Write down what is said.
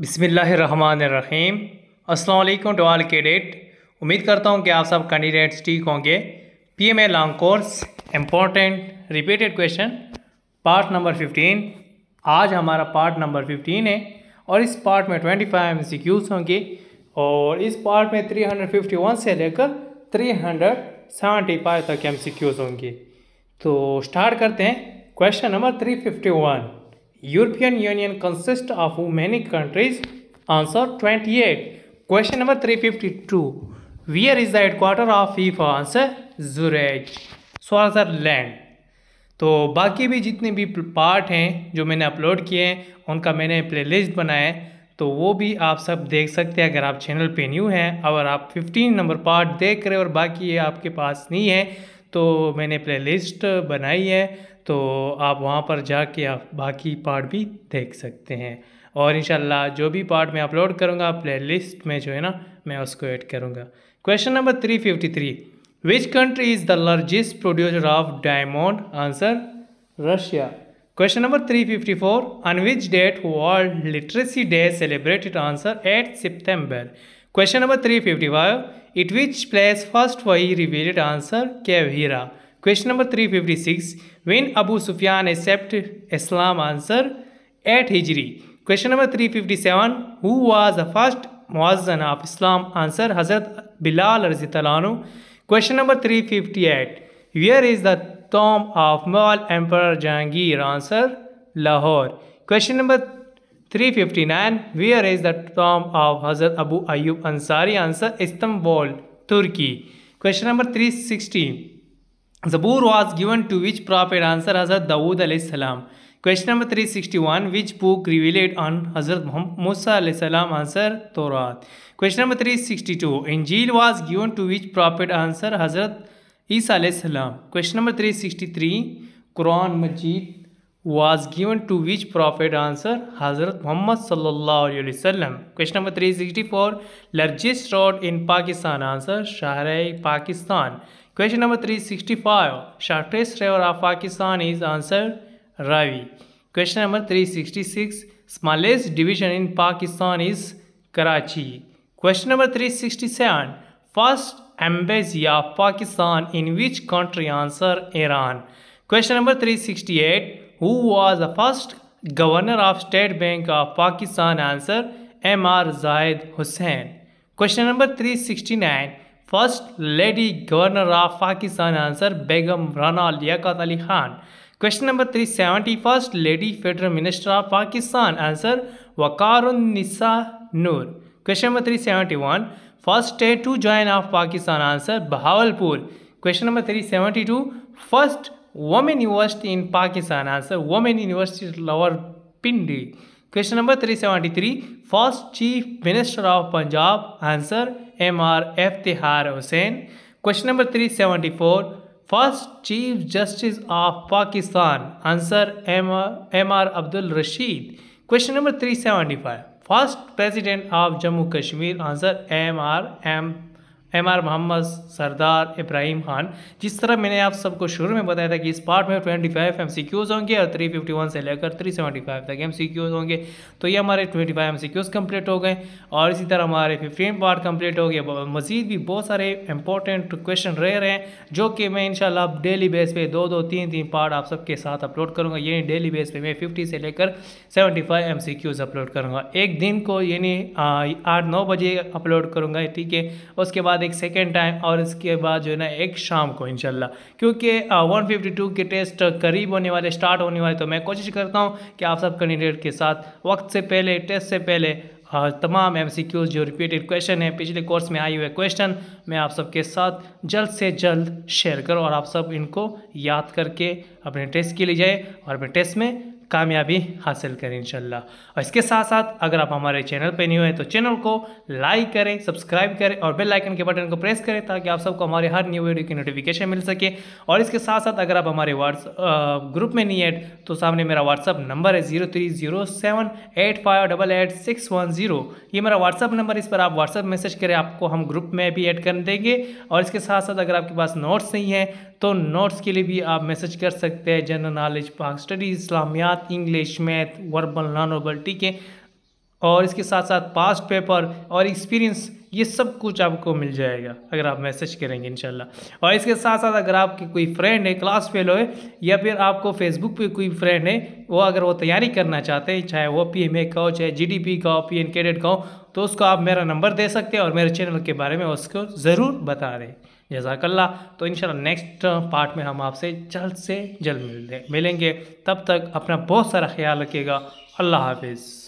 बिसमीम् to all cadet उम्मीद करता हूँ कि आप सब कैंडिडेट्स ठीक होंगे P M A long course important repeated question part number fifteen आज हमारा पार्ट नंबर फिफ्टीन है और इस पार्ट में twenty five M C Qs होंगे और इस पार्ट में थ्री हंड्रेड फिफ्टी वन से लेकर थ्री हंड्रेड सेवेंटी फाइव तक एम सी क्यूज़ होंगे तो स्टार्ट करते हैं question number three fifty one European Union consists of many countries? Answer 28. Question number 352. Where is the headquarter of FIFA? Answer Zurich. Switzerland तो बाकी भी जितने भी पार्ट हैं जो मैंने अपलोड किए हैं उनका मैंने प्लेलिस्ट बनाया है तो वो भी आप सब देख सकते हैं अगर आप चैनल पे न्यू हैं और आप 15 नंबर पार्ट देख रहे हो और बाकी ये आपके पास नहीं है तो मैंने प्लेलिस्ट बनाई है तो आप वहाँ पर जाके आप बाकी पार्ट भी देख सकते हैं और इंशाल्लाह जो भी पार्ट मैं अपलोड करूँगा प्लेलिस्ट में जो है ना मैं उसको ऐड करूँगा question number three fifty three which country is the largest producer of diamond answer Russia question number three fifty four which date world literacy day celebrated answer eight September question number three fifty five it which place first why revealed answer कैवीरा Question number 356. When Abu Sufyan accepted Islam answer at Hijri. Question number 357. Who was the first Muazzan of Islam answer Hazrat Bilal Arzitalanu. Question number 358. Where is the tomb of Mughal Emperor Jahangir answer Lahore. Question number 359. Where is the tomb of Hazrat Abu Ayyub Ansari answer Istanbul, Turkey. Question number 360. Zabur was given to which prophet? Answer Hazrat Dawood alayhi salam. Question number 361. Which book revealed on Hazrat Musa alayhi salam? Answer Torah. Question number 362. Injil was given to which prophet? Answer Hazrat Isa alayhi salam. Question number 363. Quran Majid was given to which prophet? Answer Hazrat Muhammad sallallahu alayhi wasallam. Question number 364. Largest road in Pakistan? Answer Shahrai Pakistan. Question number 365. Shortest river of Pakistan is answered Ravi. Question number 366. Smallest division in Pakistan is Karachi. Question number 367. First embassy of Pakistan in which country? Answer Iran. Question number 368. Who was the first governor of State Bank of Pakistan? Answer M.R. Zahid Hussain. Question number 369. First lady governor of Pakistan answer Begum Rana Liaquat Ali Khan question number three seventy first lady federal minister of Pakistan answer Waqar Noor question number three seventy one first state to join of Pakistan answer Bahawalpur question number three seventy two first women university in Pakistan answer women university Rawalpindi Question number 373 First Chief Minister of Punjab Answer MRF Tihar Hussain Question number 374 First Chief Justice of Pakistan Answer MR Abdul Rashid Question number 375 First President of Jammu Kashmir Answer MR M M R Mohammad Sardar Ibrahim Khan जिस तरह मैंने आप सबको शुरू में बताया था कि इस पार्ट में twenty five M C Qs होंगे और थ्री फिफ्टी वन से लेकर थ्री सेवेंटी फाइव तक एम सी क्यूज़ होंगे तो ये हमारे twenty five M C Qs complete हो गए और इसी तरह हमारे फिफ्टीन पार्ट कम्प्लीट हो गए मज़ीद भी बहुत सारे इंपॉर्टेंट क्वेश्चन रह रहे हैं जो कि मैं इनशाला डेली बेस पर दो दो तीन तीन पार्ट आप सबके साथ अपलोड करूँगा यानी डेली बेस पर मैं फिफ्टी से लेकर seventy five M C Qs upload करूँगा एक दिन को यानी आठ नौ बजे अपलोड करूँगा ठीक है उसके बाद एक सेकेंड टाइम और इसके बाद जो है ना एक शाम को इनशाला क्योंकि वन फिफ्टी टू के टेस्ट करीब होने वाले स्टार्ट होने वाले तो मैं कोशिश करता हूँ कि आप सब कैंडिडेट के साथ वक्त से पहले टेस्ट से पहले तमाम एम सी क्यूज जो रिपीटेड क्वेश्चन है पिछले कोर्स में आए हुए क्वेश्चन मैं आप सबके साथ जल्द से जल्द शेयर करूँ और आप सब इनको याद करके अपने टेस्ट के लिए जाए और अपने टेस्ट में कामयाबी हासिल करें इंशाल्लाह और इसके साथ साथ अगर आप हमारे चैनल पर नहीं हुए तो चैनल को लाइक करें सब्सक्राइब करें और बेल आइकन के बटन को प्रेस करें ताकि आप सबको हमारे हर न्यू वीडियो की नोटिफिकेशन मिल सके और इसके साथ साथ अगर आप हमारे व्हाट्सअप ग्रुप में नहीं ऐड तो सामने मेरा व्हाट्सअप नंबर है zero three zero seven eight five double eight six one zero ये मेरा व्हाट्सअप नंबर इस पर आप व्हाट्सअप मैसेज करें आपको हम ग्रुप में भी ऐड कर देंगे और इसके साथ साथ अगर आपके पास नोट्स नहीं है तो नोट्स के लिए भी आप मैसेज कर सकते हैं जनरल नॉलेज पाक स्टडी इस्लामियात English math verbal non verbal ठीक है और इसके साथ साथ पास्ट पेपर और एक्सपीरियंस ये सब कुछ आपको मिल जाएगा अगर आप मैसेज करेंगे इनशाला और इसके साथ साथ अगर आपके कोई फ्रेंड है क्लास फेलो है या फिर आपको फेसबुक पे कोई फ्रेंड है वो अगर वो तैयारी करना चाहते हैं चाहे वो पी एम ए का हो चाहे जी डी पी का हो पी एन कैडेट का हो तो उसको आप मेरा नंबर दे सकते हैं और मेरे चैनल के बारे में उसको ज़रूर बता दें जजाकल्ला तो इन नेक्स्ट पार्ट में हम आपसे जल्द से जल्द मिलेंगे तब तक अपना बहुत सारा ख्याल रखिएगा अल्लाह हाफिज़